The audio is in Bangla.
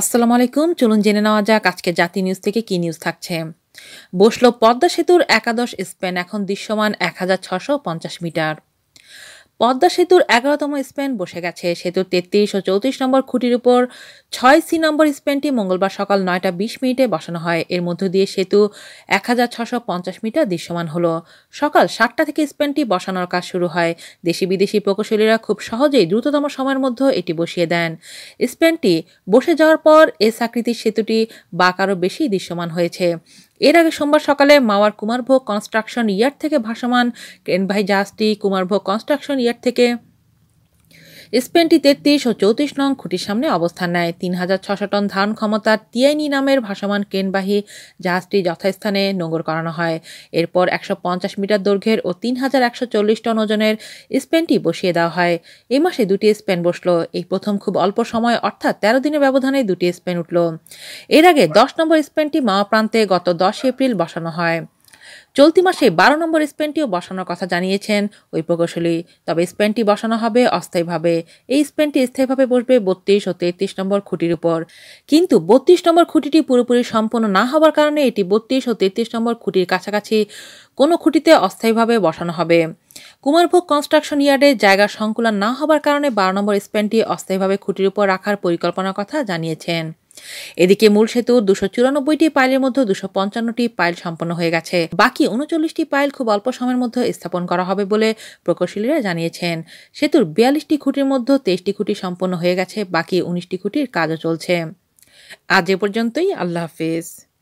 আসসালামু আলাইকুম চলুন জেনে নেওয়া যাক আজকে জাতি নিউজ থেকে কি নিউজ থাকছে বসল পদ্মা সেতুর একাদশ স্প্যান এখন দৃশ্যমান এক মিটার পদ্মা সেতুর এগারোতম স্প্যান বসে গেছে সেতুর তেত্রিশ ও চৌত্রিশ নম্বর খুঁটির উপর ছয় সি নম্বর স্প্যানটি মঙ্গলবার সকাল নয়টা বিশ মিনিটে বসানো হয় এর মধ্য দিয়ে সেতু এক হাজার ছশো পঞ্চাশ মিটার দৃশ্যমান হলো সকাল সাতটা থেকে স্প্যানটি বসানোর কাজ শুরু হয় দেশি বিদেশি প্রকৌশলীরা খুব সহজেই দ্রুততম সময়ের মধ্যে এটি বসিয়ে দেন স্প্যানটি বসে যাওয়ার পর এ সাকৃতির সেতুটি বাক আরও বেশি দৃশ্যমান হয়েছে এর আগে সোমবার সকালে মাওয়ার কুমারভোগ কনস্ট্রাকশন ইয়ার্ড থেকে ভাসমান ক্রেনভাই জাহাজটি কুমারভোগ কনস্ট্রাকশন ইয়ার্ড থেকে স্পেনটি তেত্রিশ ও চৌত্রিশ নং খুঁটির সামনে অবস্থান নেয় তিন হাজার ছশো টন ধান ক্ষমতার তিয়াইনি নামের ভাসমান কেনবাহী জাহাজটি যথাস্থানে নোঙর করানো হয় এরপর একশো পঞ্চাশ মিটার দৈর্ঘ্যের ও তিন হাজার একশো চল্লিশ টন ওজনের স্পেনটি বসিয়ে দেওয়া হয় এই মাসে দুটি স্পেন বসলো এই প্রথম খুব অল্প সময় অর্থাৎ তেরো দিনের ব্যবধানে দুটি স্পেন উঠল এর আগে দশ নম্বর স্পেনটি মাওয়া প্রান্তে গত দশ এপ্রিল বসানো হয় চলতি মাসে বারো নম্বর স্পেনটিও বসানোর কথা জানিয়েছেন ওই প্রকৌশলী তবে স্পেনটি বসানো হবে অস্থায়ীভাবে এই স্পেনটি স্থায়ীভাবে বসবে বত্রিশ ও তেত্রিশ নম্বর খুঁটির উপর কিন্তু বত্রিশ নম্বর খুঁটিটি পুরোপুরি সম্পন্ন না হওয়ার কারণে এটি বত্রিশ ও তেত্রিশ নম্বর খুঁটির কাছাকাছি কোনো খুঁটিতে অস্থায়ীভাবে বসানো হবে কুমারভোগ কনস্ট্রাকশন ইয়ার্ডে জায়গা সংকুলন না হবার কারণে বারো নম্বর স্পেনটি অস্থায়ীভাবে খুঁটির উপর রাখার পরিকল্পনার কথা জানিয়েছেন এদিকে মূল সেতুর দুশো চুরানব্বইটি পাইলের মধ্যে দুশো পঞ্চান্নটি পাইল সম্পন্ন হয়ে গেছে বাকি উনচল্লিশটি পাইল খুব অল্প সময়ের মধ্যে স্থাপন করা হবে বলে প্রকৌশলীরা জানিয়েছেন সেতুর বিয়াল্লিশটি খুঁটির মধ্যে তেইশটি খুঁটি সম্পন্ন হয়ে গেছে বাকি উনিশটি খুঁটির কাজও চলছে আজ এ পর্যন্তই আল্লাহ হাফিজ